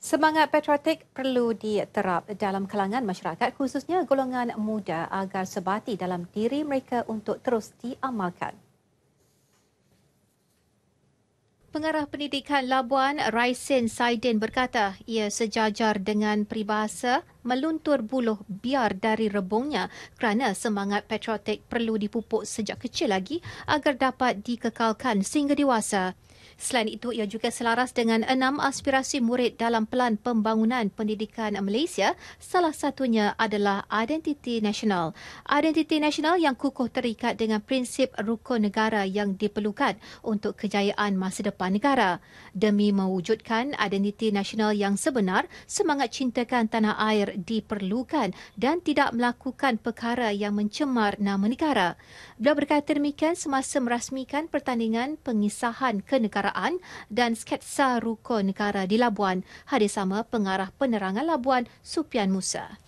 Semangat patriotik perlu diterap dalam kalangan masyarakat khususnya golongan muda agar sebati dalam diri mereka untuk terus diamalkan. Pengarah Pendidikan Labuan Raisin Saidin berkata ia sejajar dengan peribahasa meluntur buluh biar dari rebungnya kerana semangat patriotik perlu dipupuk sejak kecil lagi agar dapat dikekalkan sehingga dewasa. Selain itu, ia juga selaras dengan enam aspirasi murid dalam pelan pembangunan pendidikan Malaysia, salah satunya adalah identiti nasional. Identiti nasional yang kukuh terikat dengan prinsip rukun negara yang diperlukan untuk kejayaan masa depan negara. Demi mewujudkan identiti nasional yang sebenar, semangat cintakan tanah air diperlukan dan tidak melakukan perkara yang mencemar nama negara. Beliau berkata demikian semasa merasmikan pertandingan pengisahan kenegaraan permukaan dan sketsa rukun negara di Labuan. Hadir sama pengarah penerangan Labuan, Supian Musa.